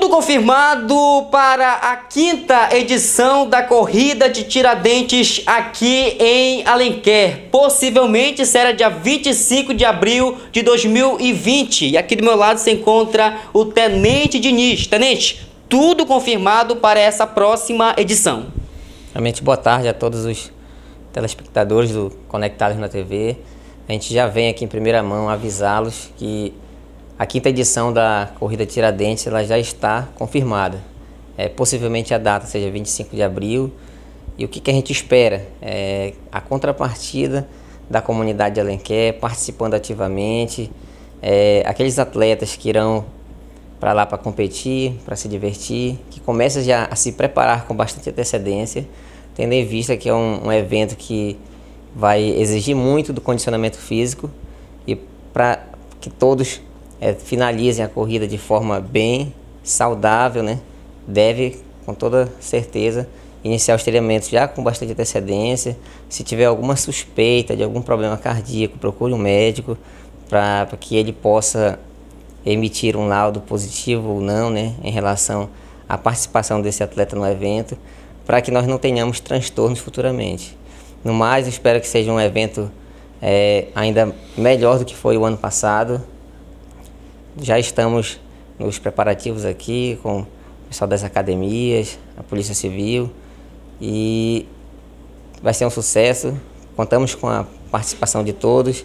Tudo confirmado para a quinta edição da corrida de Tiradentes aqui em Alenquer. Possivelmente será dia 25 de abril de 2020. E aqui do meu lado se encontra o Tenente Diniz. Tenente, tudo confirmado para essa próxima edição. Realmente boa tarde a todos os telespectadores do Conectados na TV. A gente já vem aqui em primeira mão avisá-los que a quinta edição da Corrida Tiradentes ela já está confirmada. É, possivelmente a data seja 25 de abril. E o que, que a gente espera? É a contrapartida da comunidade de Alenquer, participando ativamente, é, aqueles atletas que irão para lá para competir, para se divertir, que começam já a se preparar com bastante antecedência, tendo em vista que é um, um evento que vai exigir muito do condicionamento físico e para que todos é, finalizem a corrida de forma bem saudável, né? Deve, com toda certeza, iniciar os treinamentos já com bastante antecedência. Se tiver alguma suspeita de algum problema cardíaco, procure um médico para que ele possa emitir um laudo positivo ou não, né, em relação à participação desse atleta no evento, para que nós não tenhamos transtornos futuramente. No mais, espero que seja um evento é, ainda melhor do que foi o ano passado já estamos nos preparativos aqui com o pessoal das academias, a Polícia Civil e vai ser um sucesso. Contamos com a participação de todos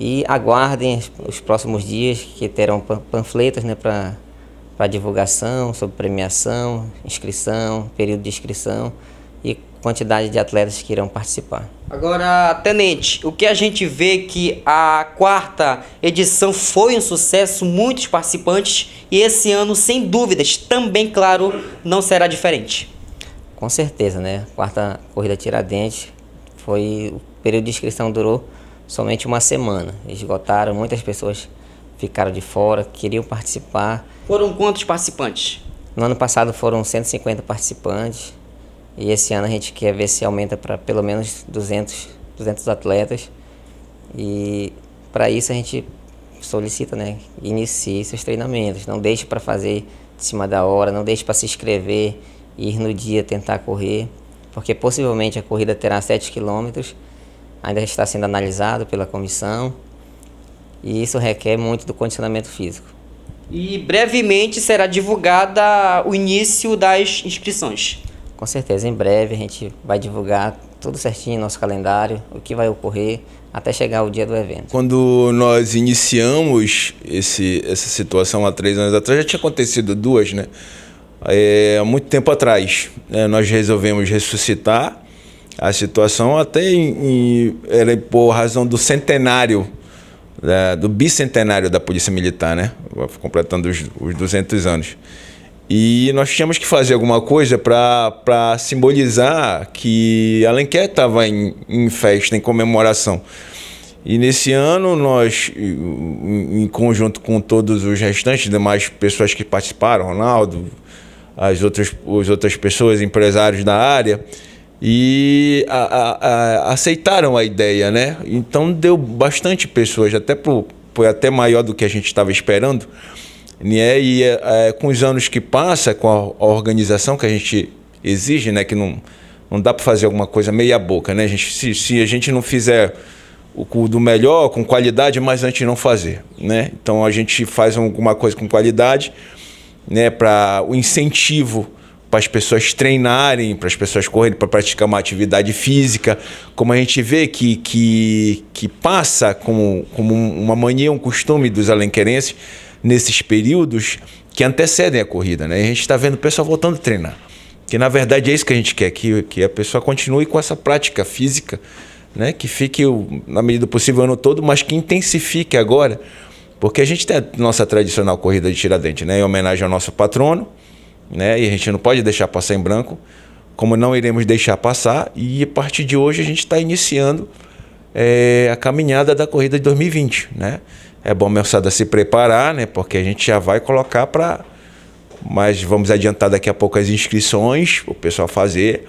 e aguardem os próximos dias que terão panfletos né, para divulgação, sobre premiação, inscrição, período de inscrição e quantidade de atletas que irão participar. Agora, Tenente, o que a gente vê que a quarta edição foi um sucesso, muitos participantes, e esse ano, sem dúvidas, também, claro, não será diferente. Com certeza, né? Quarta corrida Tiradentes foi. O período de inscrição durou somente uma semana. Esgotaram, muitas pessoas ficaram de fora, queriam participar. Foram quantos participantes? No ano passado foram 150 participantes. E esse ano a gente quer ver se aumenta para pelo menos 200, 200 atletas. E para isso a gente solicita, né, inicie seus treinamentos, não deixe para fazer de cima da hora, não deixe para se inscrever, ir no dia tentar correr, porque possivelmente a corrida terá 7 quilômetros, ainda está sendo analisado pela comissão, e isso requer muito do condicionamento físico. E brevemente será divulgada o início das inscrições. Com certeza, em breve a gente vai divulgar tudo certinho nosso calendário, o que vai ocorrer até chegar o dia do evento. Quando nós iniciamos esse, essa situação há três anos atrás, já tinha acontecido duas, né? É, há muito tempo atrás, né? nós resolvemos ressuscitar a situação, até em, em, era por razão do centenário, né? do bicentenário da Polícia Militar, né? Completando os, os 200 anos. E nós tínhamos que fazer alguma coisa para simbolizar que Alenquer estava em, em festa, em comemoração. E nesse ano, nós, em conjunto com todos os restantes demais pessoas que participaram, Ronaldo, as outras, as outras pessoas, empresários da área, e a, a, a, aceitaram a ideia, né? Então deu bastante pessoas, até pro, foi até maior do que a gente estava esperando. Né? E é, com os anos que passa, com a, organização que a gente exige, né? que não, não dá para fazer alguma coisa meia boca, né? A gente, se, se, a gente não fizer o do melhor, com qualidade, é mas antes não fazer, né? Então a gente faz alguma coisa com qualidade, né? Para o incentivo para as pessoas treinarem, para as pessoas correrem, para praticar uma atividade física, como a gente vê que, que, que passa como, como uma mania, um costume dos alenquerenses, nesses períodos que antecedem a corrida, né? E a gente está vendo o pessoal voltando a treinar. Que na verdade é isso que a gente quer, que, que a pessoa continue com essa prática física, né? Que fique, na medida possível, o ano todo, mas que intensifique agora. Porque a gente tem a nossa tradicional corrida de Tiradentes, né? Em homenagem ao nosso patrono, né? E a gente não pode deixar passar em branco, como não iremos deixar passar. E a partir de hoje a gente está iniciando é, a caminhada da corrida de 2020, né? É bom a moçada se preparar, né? Porque a gente já vai colocar para. Mas vamos adiantar daqui a pouco as inscrições, o pessoal fazer.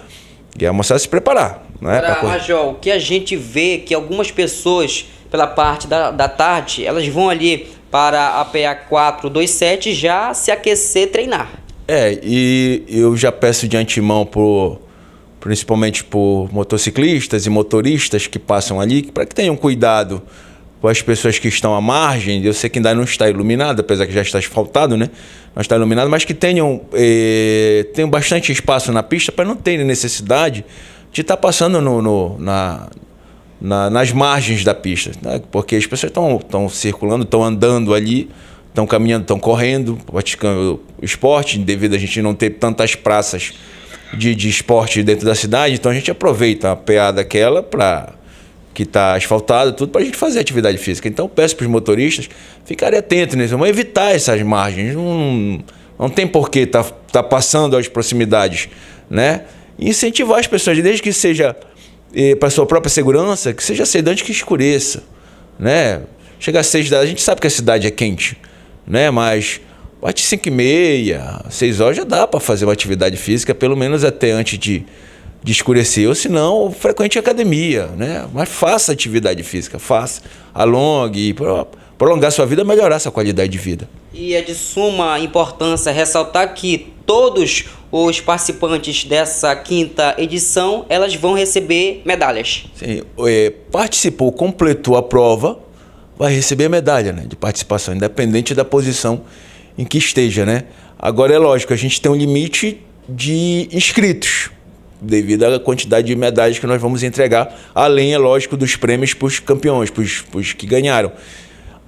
E a moçada se preparar. Né? Para, Rajol, o que a gente vê é que algumas pessoas, pela parte da, da tarde, elas vão ali para a PA 427 já se aquecer, treinar. É, e eu já peço de antemão pro principalmente por motociclistas e motoristas que passam ali, para que tenham cuidado com as pessoas que estão à margem. Eu sei que ainda não está iluminado, apesar que já está asfaltado, né? Não está iluminado, mas que tenham, eh, tenham bastante espaço na pista para não ter necessidade de estar tá passando no, no na, na, nas margens da pista, né? porque as pessoas estão circulando, estão andando ali, estão caminhando, estão correndo, praticando esporte, devido a gente não ter tantas praças de, de esporte dentro da cidade, então a gente aproveita a peada aquela para que está asfaltado, tudo, para a gente fazer atividade física. Então, peço para os motoristas ficarem atentos nisso, vamos evitar essas margens. Não, não tem porquê estar tá, tá passando as proximidades, né? incentivar as pessoas, desde que seja eh, para sua própria segurança, que seja sedante que escureça, né? Chega às seis da a gente sabe que a cidade é quente, né? Mas bate cinco e meia, seis horas já dá para fazer uma atividade física, pelo menos até antes de de escurecer, ou se não, frequente academia, né? Mas faça atividade física, faça, alongue, prolongar sua vida, melhorar sua qualidade de vida. E é de suma importância ressaltar que todos os participantes dessa quinta edição, elas vão receber medalhas. Sim, é, participou, completou a prova, vai receber medalha né, de participação, independente da posição em que esteja, né? Agora é lógico, a gente tem um limite de inscritos devido à quantidade de medalhas que nós vamos entregar, além, é lógico, dos prêmios para os campeões, para os que ganharam.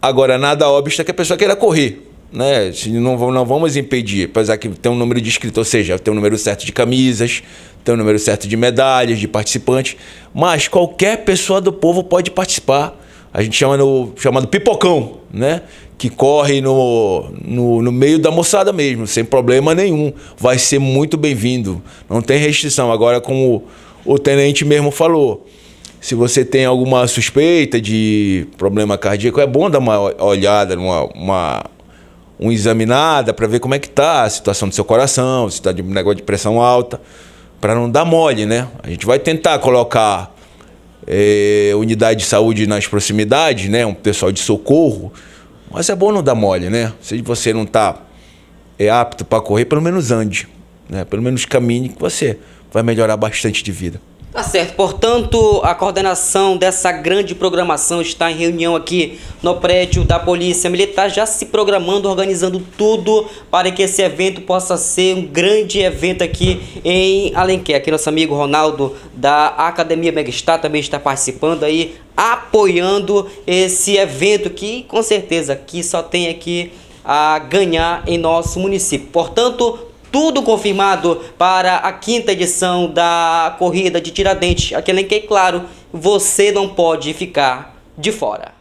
Agora, nada obsta que a pessoa queira correr. Né? Não, não vamos impedir, apesar que tem um número de inscritos, ou seja, tem um número certo de camisas, tem um número certo de medalhas, de participantes, mas qualquer pessoa do povo pode participar. A gente chama no chamado pipocão né? Que corre no, no, no meio da moçada mesmo, sem problema nenhum. Vai ser muito bem-vindo. Não tem restrição. Agora, como o tenente mesmo falou, se você tem alguma suspeita de problema cardíaco, é bom dar uma olhada, uma, uma um examinada para ver como é que tá a situação do seu coração, se está de negócio de pressão alta, para não dar mole, né? A gente vai tentar colocar é, unidade de saúde nas proximidades, né? Um pessoal de socorro. Mas é bom não dar mole, né? Se você não está é, apto para correr, pelo menos ande. Né? Pelo menos caminhe que você vai melhorar bastante de vida. Tá certo, portanto, a coordenação dessa grande programação está em reunião aqui no prédio da Polícia Militar, já se programando, organizando tudo para que esse evento possa ser um grande evento aqui em Alenquer. Aqui nosso amigo Ronaldo da Academia Megastar também está participando aí, apoiando esse evento que com certeza aqui só tem aqui a ganhar em nosso município. Portanto, tudo confirmado para a quinta edição da corrida de Tiradentes. Aquele é que, é claro, você não pode ficar de fora.